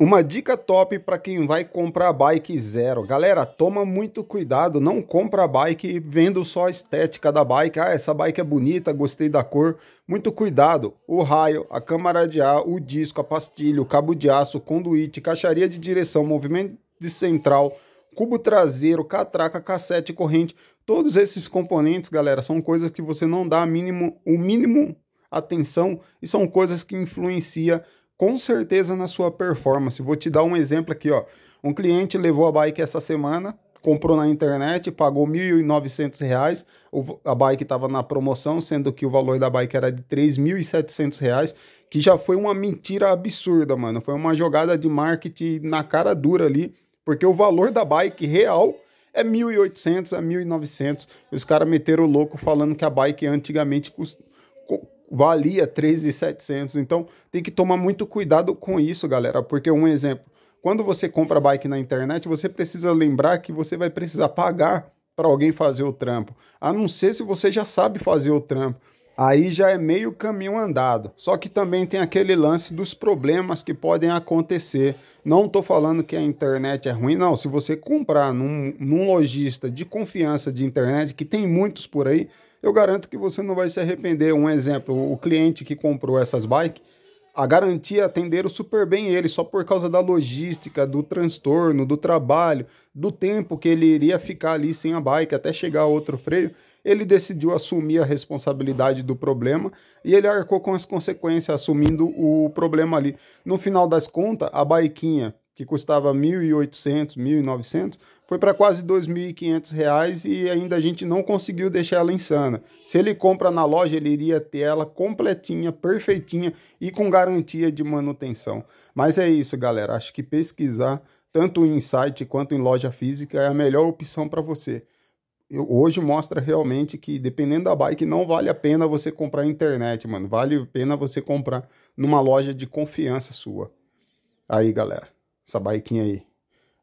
Uma dica top para quem vai comprar bike zero. Galera, toma muito cuidado, não compra bike vendo só a estética da bike. Ah, essa bike é bonita, gostei da cor. Muito cuidado, o raio, a câmara de ar, o disco, a pastilha, o cabo de aço, conduíte, caixaria de direção, movimento de central, cubo traseiro, catraca, cassete, corrente. Todos esses componentes, galera, são coisas que você não dá mínimo, o mínimo atenção e são coisas que influenciam com certeza na sua performance. Vou te dar um exemplo aqui, ó. Um cliente levou a bike essa semana, comprou na internet, pagou R$ 1.900, a bike estava na promoção, sendo que o valor da bike era de R$ 3.700, que já foi uma mentira absurda, mano. Foi uma jogada de marketing na cara dura ali, porque o valor da bike real é 1.800 a 1.900. Os caras meteram o louco falando que a bike antigamente valia 13,700. Então, tem que tomar muito cuidado com isso, galera, porque um exemplo, quando você compra bike na internet, você precisa lembrar que você vai precisar pagar para alguém fazer o trampo. A não ser se você já sabe fazer o trampo. Aí já é meio caminho andado. Só que também tem aquele lance dos problemas que podem acontecer. Não estou falando que a internet é ruim, não. Se você comprar num, num lojista de confiança de internet, que tem muitos por aí, eu garanto que você não vai se arrepender. Um exemplo, o cliente que comprou essas bikes, a garantia atenderam super bem ele, só por causa da logística, do transtorno, do trabalho, do tempo que ele iria ficar ali sem a bike até chegar a outro freio. Ele decidiu assumir a responsabilidade do problema e ele arcou com as consequências, assumindo o problema ali. No final das contas, a baiquinha que custava 1.800, 1.900, foi para quase 2.500 reais e ainda a gente não conseguiu deixar ela insana. Se ele compra na loja, ele iria ter ela completinha, perfeitinha e com garantia de manutenção. Mas é isso, galera. Acho que pesquisar tanto em site quanto em loja física é a melhor opção para você. Eu, hoje mostra realmente que dependendo da bike não vale a pena você comprar na internet, mano. Vale a pena você comprar numa loja de confiança sua. Aí, galera essa biquinha aí.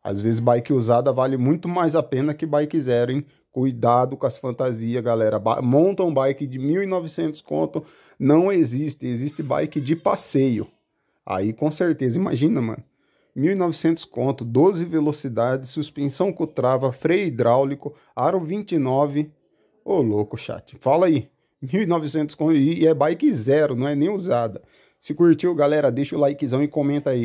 Às vezes bike usada vale muito mais a pena que bike zero, hein? Cuidado com as fantasias, galera. Ba um bike de 1.900 conto não existe. Existe bike de passeio. Aí com certeza, imagina, mano. 1.900 conto, 12 velocidades, suspensão com trava, freio hidráulico, aro 29. Ô, louco, chat. Fala aí. 1.900 conto e é bike zero, não é nem usada. Se curtiu, galera, deixa o likezão e comenta aí.